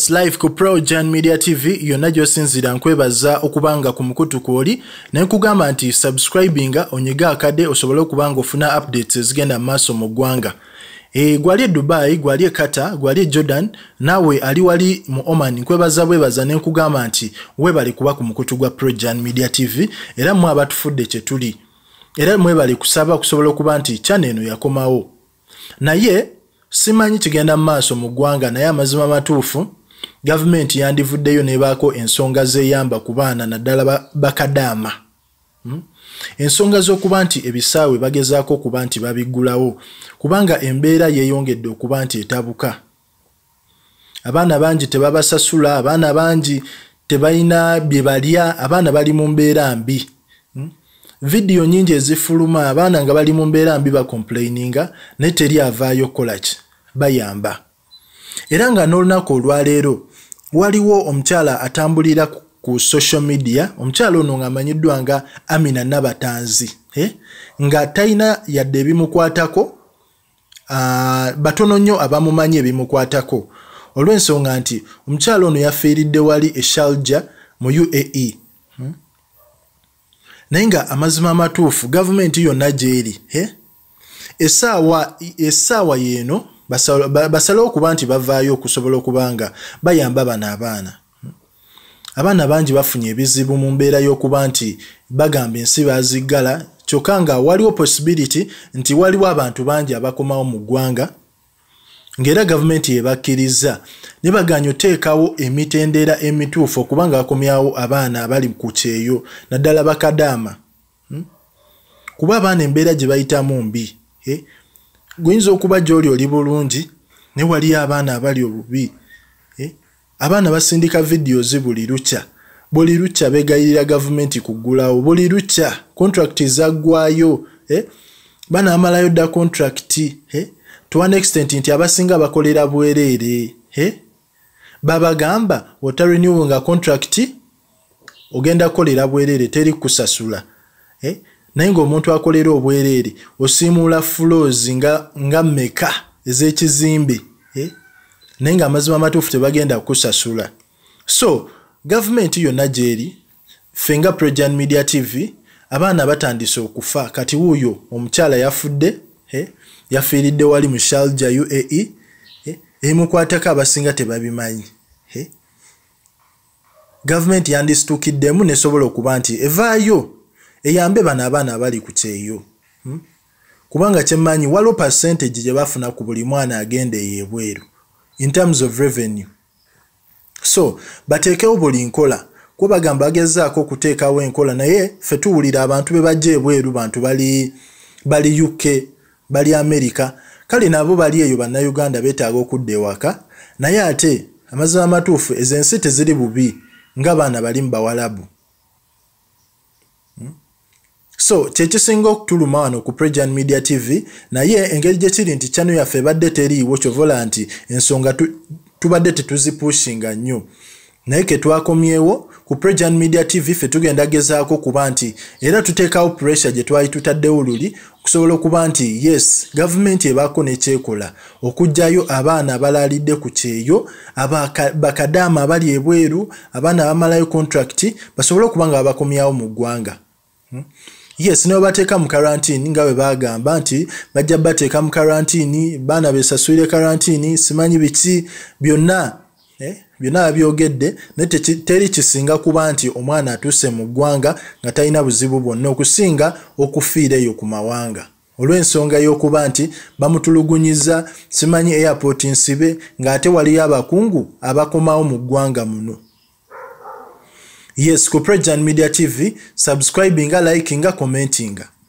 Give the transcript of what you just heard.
slife ku progen media tv yonna gyosinzira nkwebaza okuba nga ku mukutu kwoli naye nkugamba nti subscribinga onyiga akadde osobole okuba nga ofuna updates ezigenda mu maaso mu ggwanga e, gwali e dubai gwali e katar gwali e jordan naawe ali wali mu oman nkwebaza bwebaza ne nkugamba nti webale kuba ku mukutu gwa progen media tv era mmwe abatufudde kye tuli era mwebale kusaba okusobola okuba nti kyana eno yakomawo naye simanyi kigenda mu maaso mu ggwanga naye amazima amatuufu gavumenti yandivuddeyo nebaako ensonga zeyamba ku baana naddala bakadaama hmm? ensonga z'okuba nti ebisaawe bagezaako okuba nti babiggulawo kubanga embeera yeeyongedde okuba nti etabuka abaana bangi tebabasasula abaana bangi tebalina bye balya abaana bali mu mbeera mbi hmm? vidiyo nyingi ezifuluma abaana nga bali mu mbeera mbi bakomplaininga naye teri avaayo okukola ki bayamba era nga n'olunaku olwaleero waliwo omukyala atambulira ku social media omukyala ono ngaamanyiddwa nga amina nabatanzi nga talina yadde ebimukwatako batono nnyo abamumanyi ebimukwatako olw'ensonga nti omukyala ono yafiiridde wali eshalja mu uae hmm? naye nga amazima amatuufu gavumenti yonna gyeri essaawa yeeno basalewo okuba nti bavaayo okusobola okuba nga bayamba bano abaana abaana bangi bafunye ebizibu mu mbeera y'okuba nti bagamba ensi baziggala kyokka nga waliwo posibiriti nti waliwo abantu bangi abakomawo mu ggwanga ngaera gavumenti yebakkiriza ne baganya oteekawo emitendera emituufu okubanga bakomyawo abaana abali ku kyeyo naddala bakadaama hmm? kuba abaana embeera gye bayitamu mbi eh? guyinza okuba gyoli oli bulungi naye waliyo abaana abali obubi eh? abaana basindika vidiyozi buli lukya buli lukya begayirira gavumenti kugulawo buli lukya contracti zaggwayo eh? banaamalayo dda contracti eh? to one extent nti abasinga bakolera bwereere babagamba otarenewo nga contracti ogenda kukolera bwereere teri kusasula naye ng'omuntu akolera obwereere osiimuula fuloozi nga nga mmeka ez'ekizimbe eh? naye ng'amazima amatuufu tebagenda kukusasula so gavumenti yonna gyeri ffe nga progen media tv abaana batandise okufa kati wuuyo omukyala yafudde eh? yafiiridde wali mu shalja uae ebimukwatako eh? abasinga tebabimanyi gavumenti yandisitukiddemu nesobola okuba nti evaayo eyambe bano abaana abali ku kyeyo hmm? kubanga kyemmanyi waliwo pasentage gye bafuna ku buli mwana agenda eyoebweru in terms of revenue so bateekewo buli nkola kuba bagamba bagezaako okuteekawo enkola naye fe tuwulira abantu be bajja ebweru bantu bali bali uk bali amerika kale nabo bali eyo bannayuganda beetaaga okudda ewaka naye ate amazima amatuufu ezo ensi teziri bubi nga baana bali mu bawalabu hmm? so kyekisinga okutuluma wano ku pregan media tv naye engeri gye kiri nti chano yaffe ebadde teriiwo kyovola nti ensonga tubadde tetuzipuusinga nnyo naye ketwakomyewo ku pregan media tv ffe tugenda gezaako kuba nti era tuteekawo puressure gye twali tutaddewo luli okusobola okuba nti yes gavumenti ebaako nekyekola okugjayo abaana abalaalidde ku kyeyo bakadaama abali ebweru abaana abamalayo contract basobole okuba nga babakomyawo mu ggwanga hmm? yes nebateeka mu karantini nga bwe bagamba nti bajja bateeka mu karantini baana besasuire karantini simanyi biki byonna eh, byonna babyogedde naye teri kisinga kuba nti omwana atuuse mu ggwanga nga talina buzibu bwonna okusinga okufiira eyo ku mawanga olw'ensonga y'okuba nti bamutulugunyiza simanyi airpoti nsibe ng'ate waliyo abakungu abakomawo mu ggwanga muno yes ku page media tv subscribing likinga commentinga